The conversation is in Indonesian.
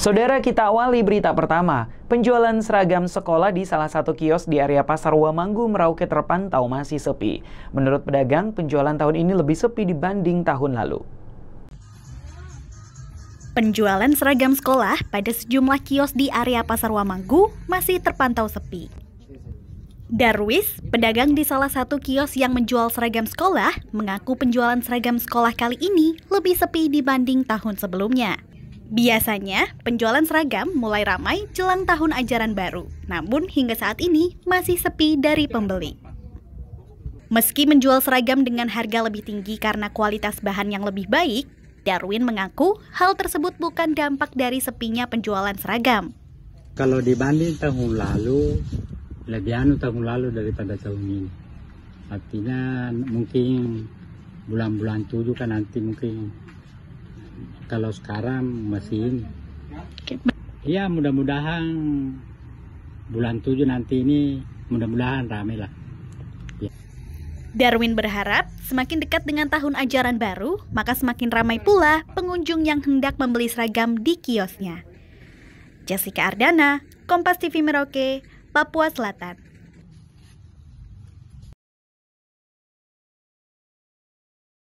Saudara kita awali berita pertama, penjualan seragam sekolah di salah satu kios di area Pasar Wamanggu Merauke terpantau masih sepi. Menurut pedagang, penjualan tahun ini lebih sepi dibanding tahun lalu. Penjualan seragam sekolah pada sejumlah kios di area Pasar Wamanggu masih terpantau sepi. Darwis, pedagang di salah satu kios yang menjual seragam sekolah, mengaku penjualan seragam sekolah kali ini lebih sepi dibanding tahun sebelumnya. Biasanya, penjualan seragam mulai ramai jelang tahun ajaran baru, namun hingga saat ini masih sepi dari pembeli. Meski menjual seragam dengan harga lebih tinggi karena kualitas bahan yang lebih baik, Darwin mengaku hal tersebut bukan dampak dari sepinya penjualan seragam. Kalau dibanding tahun lalu, lebih anu tahun lalu daripada tahun ini. Artinya mungkin bulan-bulan tujuh kan nanti mungkin kalau sekarang masih ini. Ya mudah-mudahan bulan 7 nanti ini mudah-mudahan ramai lah. Ya. Darwin berharap semakin dekat dengan tahun ajaran baru, maka semakin ramai pula pengunjung yang hendak membeli seragam di kiosnya. Jessica Ardana, Kompas TV Merauke, Papua Selatan.